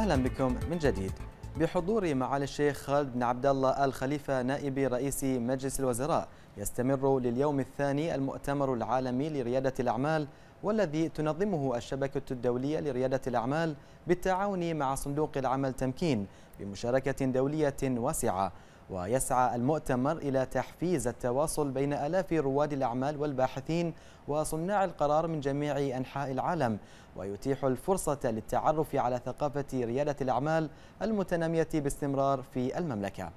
أهلا بكم من جديد بحضور معالي الشيخ خالد بن عبد الله آل خليفة نائب رئيس مجلس الوزراء يستمر لليوم الثاني المؤتمر العالمي لريادة الأعمال والذي تنظمه الشبكة الدولية لريادة الأعمال بالتعاون مع صندوق العمل تمكين بمشاركة دولية واسعة ويسعى المؤتمر إلى تحفيز التواصل بين آلاف رواد الأعمال والباحثين وصناع القرار من جميع أنحاء العالم ويتيح الفرصة للتعرف على ثقافة ريادة الأعمال المتنامية باستمرار في المملكة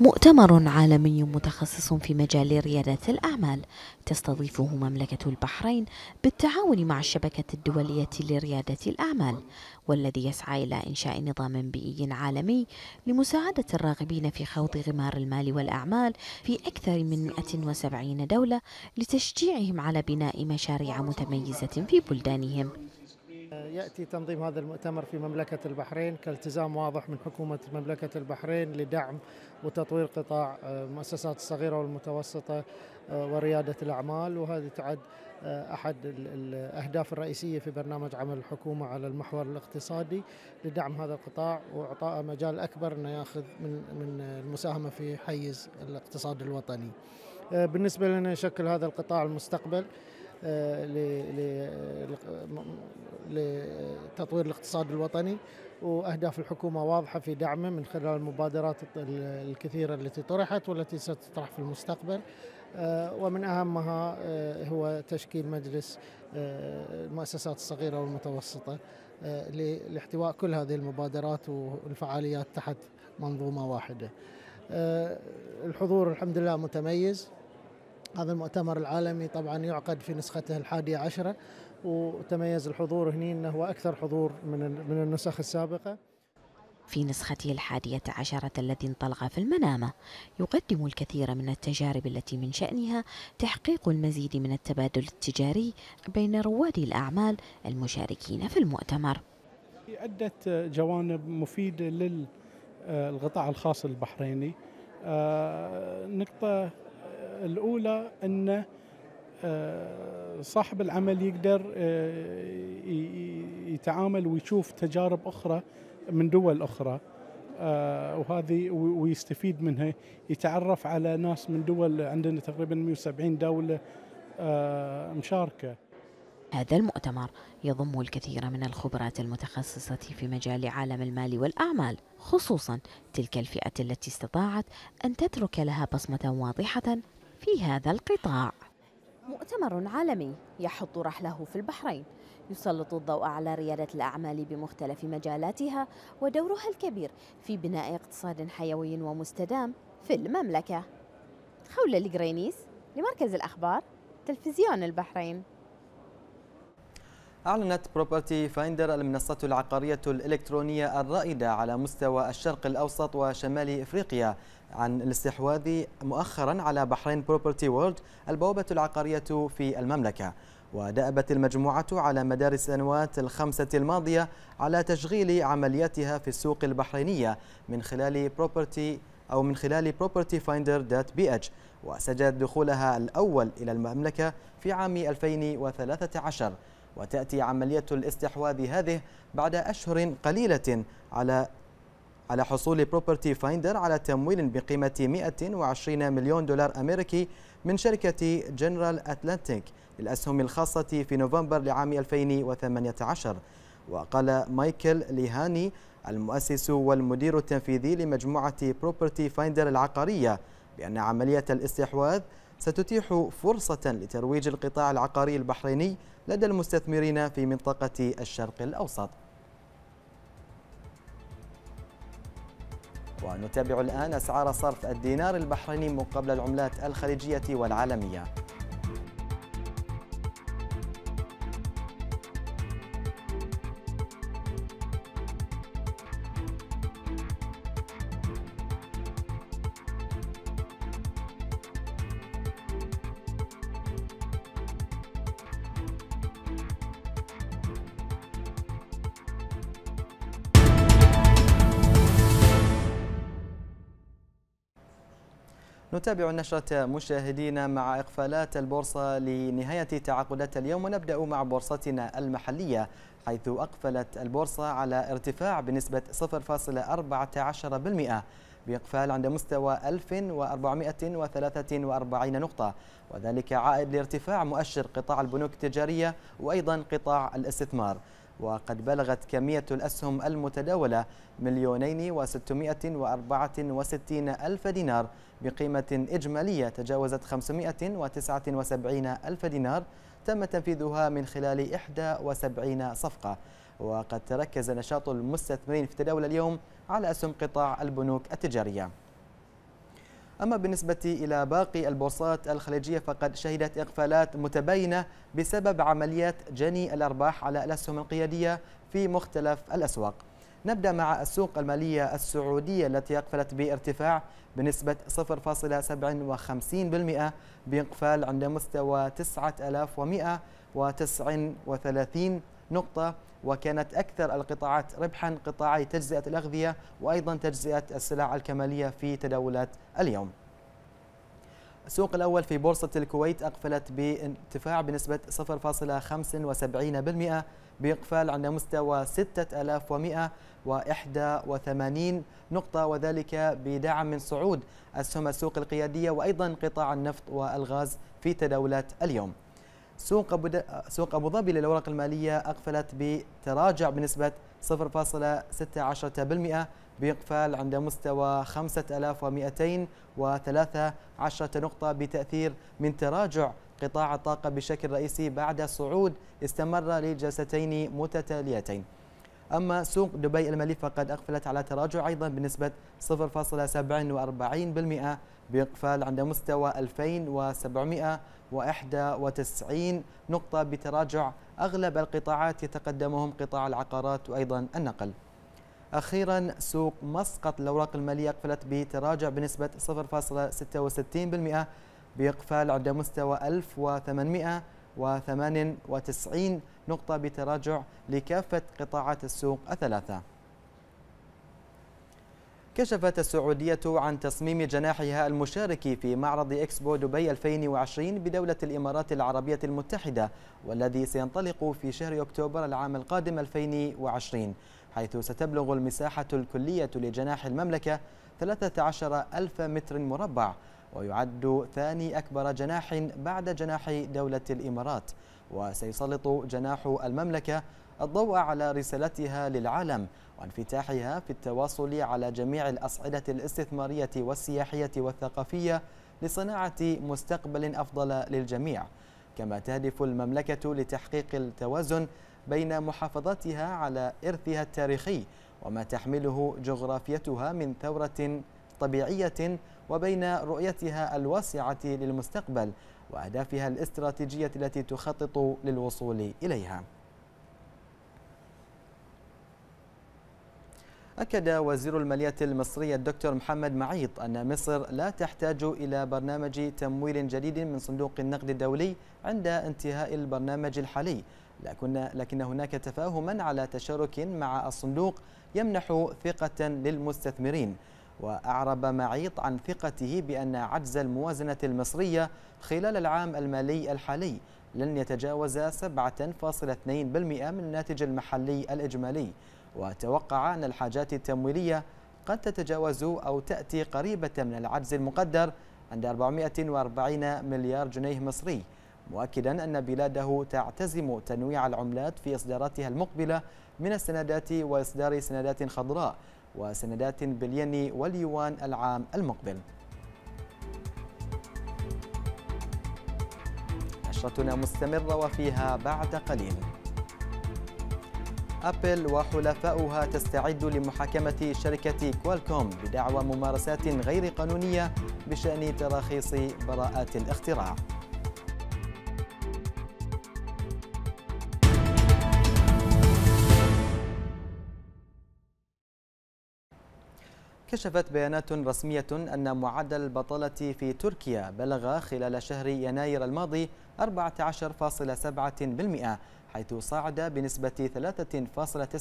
مؤتمر عالمي متخصص في مجال ريادة الأعمال تستضيفه مملكة البحرين بالتعاون مع الشبكة الدولية لريادة الأعمال والذي يسعى إلى إنشاء نظام بيئي عالمي لمساعدة الراغبين في خوض غمار المال والأعمال في أكثر من 170 دولة لتشجيعهم على بناء مشاريع متميزة في بلدانهم يأتي تنظيم هذا المؤتمر في مملكة البحرين كالتزام واضح من حكومة مملكة البحرين لدعم وتطوير قطاع آه، المؤسسات الصغيرة والمتوسطة آه، وريادة الأعمال وهذه تعد آه، أحد الأهداف الرئيسية في برنامج عمل الحكومة على المحور الاقتصادي لدعم هذا القطاع واعطاء مجال أكبر أنه يأخذ من من المساهمة في حيز الاقتصاد الوطني بالنسبة لنا يشكل هذا القطاع المستقبل آه، لتطوير الاقتصاد الوطني واهداف الحكومه واضحه في دعمه من خلال المبادرات الكثيره التي طرحت والتي ستطرح في المستقبل آه، ومن اهمها آه، هو تشكيل مجلس المؤسسات الصغيره والمتوسطه لاحتواء كل هذه المبادرات والفعاليات تحت منظومه واحده الحضور الحمد لله متميز هذا المؤتمر العالمي طبعا يعقد في نسخته الحادية عشرة وتميز الحضور هنا أنه هو أكثر حضور من, من النسخ السابقة في نسخته الحادية عشرة التي انطلق في المنامة يقدم الكثير من التجارب التي من شأنها تحقيق المزيد من التبادل التجاري بين رواد الأعمال المشاركين في المؤتمر عدة جوانب مفيدة للغطاء آه، الخاص البحريني آه، نقطة الاولى ان آه، صاحب العمل يقدر آه، يتعامل ويشوف تجارب اخرى من دول اخرى آه، وهذه ويستفيد منها يتعرف على ناس من دول عندنا تقريبا 170 دوله مشاركه هذا المؤتمر يضم الكثير من الخبرات المتخصصة في مجال عالم المال والأعمال خصوصا تلك الفئة التي استطاعت أن تترك لها بصمة واضحة في هذا القطاع مؤتمر عالمي يحط رحله في البحرين يسلط الضوء على ريادة الأعمال بمختلف مجالاتها ودورها الكبير في بناء اقتصاد حيوي ومستدام في المملكة خولة الجرينيس لمركز الأخبار تلفزيون البحرين أعلنت بروبرتي فايندر المنصة العقارية الإلكترونية الرائدة على مستوى الشرق الأوسط وشمال إفريقيا عن الاستحواذ مؤخرا على بحرين بروبرتي وورلد البوابة العقارية في المملكة ودأبت المجموعة على مدار السنوات الخمسة الماضية على تشغيل عملياتها في السوق البحرينية من خلال بروبرتي أو من خلال بروبرتي فايندر دات بي اتش وسجلت دخولها الأول إلى المملكة في عام 2013 وتأتي عملية الاستحواذ هذه بعد أشهر قليلة على على حصول بروبرتي فايندر على تمويل بقيمة 120 مليون دولار أمريكي من شركة جنرال أتلانتيك للأسهم الخاصة في نوفمبر لعام 2018 وقال مايكل ليهاني المؤسس والمدير التنفيذي لمجموعة بروبرتي فايندر العقارية بأن عملية الاستحواذ ستتيح فرصة لترويج القطاع العقاري البحريني لدى المستثمرين في منطقة الشرق الأوسط ونتابع الآن أسعار صرف الدينار البحريني مقابل العملات الخليجية والعالمية نتابع النشرة مشاهدينا مع إقفالات البورصة لنهاية تعاقدات اليوم ونبدأ مع بورصتنا المحلية حيث أقفلت البورصة على ارتفاع بنسبة 0.14% بإقفال عند مستوى 1443 نقطة وذلك عائد لارتفاع مؤشر قطاع البنوك التجارية وأيضا قطاع الاستثمار وقد بلغت كمية الأسهم المتداولة مليونين وستمائة وأربعة وستين ألف دينار بقيمة إجمالية تجاوزت 579 ألف دينار تم تنفيذها من خلال 71 صفقة وقد تركز نشاط المستثمرين في التداول اليوم على أسهم قطاع البنوك التجارية أما بالنسبة إلى باقي البورصات الخليجية فقد شهدت إقفالات متباينة بسبب عمليات جني الأرباح على الأسهم القيادية في مختلف الأسواق نبدأ مع السوق المالية السعودية التي أقفلت بارتفاع بنسبة 0.57% بانقفال عند مستوى 9139 نقطة وكانت أكثر القطاعات ربحا قطاعي تجزئة الأغذية وأيضا تجزئة السلع الكمالية في تداولات اليوم السوق الأول في بورصة الكويت أقفلت بارتفاع بنسبة 0.75% بإقفال عند مستوى 6181 نقطة وذلك بدعم من صعود أسهم السوق القيادية وأيضا قطاع النفط والغاز في تداولات اليوم سوق أبو, سوق أبو ظبي للأوراق المالية أقفلت بتراجع بنسبة 0.16% بإقفال عند مستوى 5213 نقطة بتأثير من تراجع قطاع الطاقة بشكل رئيسي بعد صعود استمر لجلستين متتاليتين أما سوق دبي المالي فقد أقفلت على تراجع أيضا بنسبة 0.47% بإقفال عند مستوى 2791 نقطة بتراجع أغلب القطاعات يتقدمهم قطاع العقارات وأيضا النقل أخيرا سوق مسقط الأوراق المالية أقفلت بتراجع بنسبة 0.66% بإقفال عند مستوى 1800 98 نقطة بتراجع لكافة قطاعات السوق الثلاثة كشفت السعودية عن تصميم جناحها المشارك في معرض إكسبو دبي 2020 بدولة الإمارات العربية المتحدة والذي سينطلق في شهر أكتوبر العام القادم 2020 حيث ستبلغ المساحة الكلية لجناح المملكة 13 ألف متر مربع ويعد ثاني أكبر جناح بعد جناح دولة الإمارات وسيسلط جناح المملكة الضوء على رسالتها للعالم وانفتاحها في التواصل على جميع الأصعدة الاستثمارية والسياحية والثقافية لصناعة مستقبل أفضل للجميع كما تهدف المملكة لتحقيق التوازن بين محافظتها على إرثها التاريخي وما تحمله جغرافيتها من ثورة طبيعية وبين رؤيتها الواسعة للمستقبل وأهدافها الاستراتيجية التي تخطط للوصول إليها أكد وزير المالية المصرية الدكتور محمد معيط أن مصر لا تحتاج إلى برنامج تمويل جديد من صندوق النقد الدولي عند انتهاء البرنامج الحالي لكن, لكن هناك تفاهما على تشارك مع الصندوق يمنح ثقة للمستثمرين وأعرب معيط عن ثقته بأن عجز الموازنة المصرية خلال العام المالي الحالي لن يتجاوز 7.2% من الناتج المحلي الإجمالي وتوقع أن الحاجات التمويلية قد تتجاوز أو تأتي قريبة من العجز المقدر عند 440 مليار جنيه مصري مؤكدا أن بلاده تعتزم تنويع العملات في إصداراتها المقبلة من السندات وإصدار سندات خضراء وسندات بالين واليوان العام المقبل نشرتنا مستمرة وفيها بعد قليل أبل وحلفاؤها تستعد لمحاكمة شركة كوالكوم بدعوى ممارسات غير قانونية بشأن تراخيص براءات الاختراع كشفت بيانات رسمية أن معدل البطالة في تركيا بلغ خلال شهر يناير الماضي 14.7% حيث صعد بنسبة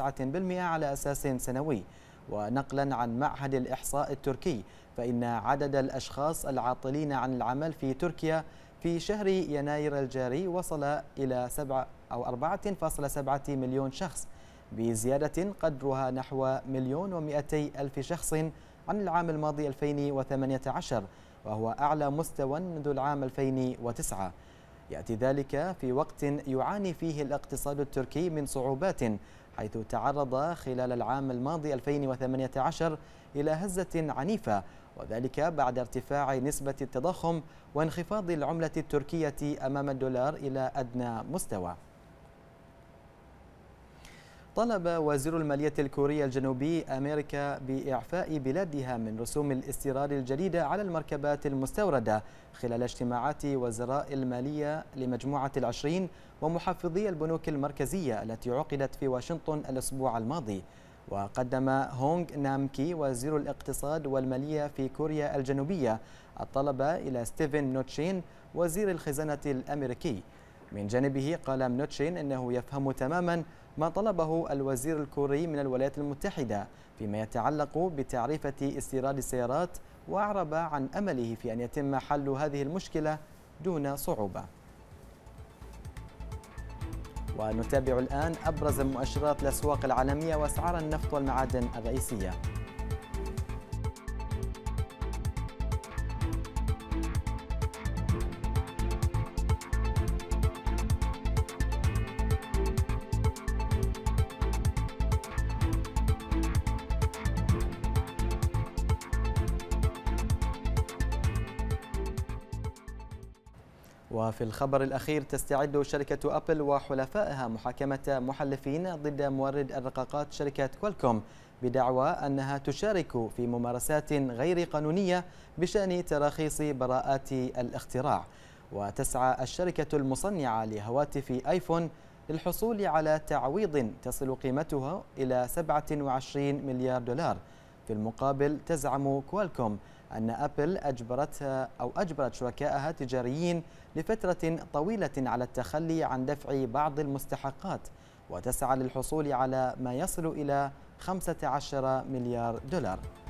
3.9% على أساس سنوي ونقلا عن معهد الإحصاء التركي فإن عدد الأشخاص العاطلين عن العمل في تركيا في شهر يناير الجاري وصل إلى 7 أو 4.7 مليون شخص بزيادة قدرها نحو مليون ومئتي ألف شخص عن العام الماضي 2018 وهو أعلى مستوى منذ العام 2009 يأتي ذلك في وقت يعاني فيه الاقتصاد التركي من صعوبات حيث تعرض خلال العام الماضي 2018 إلى هزة عنيفة وذلك بعد ارتفاع نسبة التضخم وانخفاض العملة التركية أمام الدولار إلى أدنى مستوى طلب وزير المالية الكورية الجنوبي أمريكا بإعفاء بلادها من رسوم الاستيراد الجديدة على المركبات المستوردة خلال اجتماعات وزراء المالية لمجموعة العشرين ومحافظي البنوك المركزية التي عقدت في واشنطن الأسبوع الماضي وقدم هونغ نامكي وزير الاقتصاد والمالية في كوريا الجنوبية الطلب إلى ستيفن نوتشين وزير الخزانة الأمريكي من جانبه قال نوتشين أنه يفهم تماما ما طلبه الوزير الكوري من الولايات المتحدة فيما يتعلق بتعريفة استيراد السيارات وأعرب عن أمله في أن يتم حل هذه المشكلة دون صعوبة ونتابع الآن أبرز مؤشرات الأسواق العالمية وأسعار النفط والمعادن الرئيسية وفي الخبر الأخير تستعد شركة أبل وحلفائها محاكمة محلفين ضد مورد الرقاقات شركة كوالكوم بدعوى أنها تشارك في ممارسات غير قانونية بشأن تراخيص براءات الاختراع وتسعى الشركة المصنعة لهواتف آيفون للحصول على تعويض تصل قيمتها إلى 27 مليار دولار في المقابل تزعم كوالكوم أن أبل أجبرتها أو أجبرت شركائها تجاريين لفترة طويلة على التخلي عن دفع بعض المستحقات وتسعى للحصول على ما يصل إلى 15 مليار دولار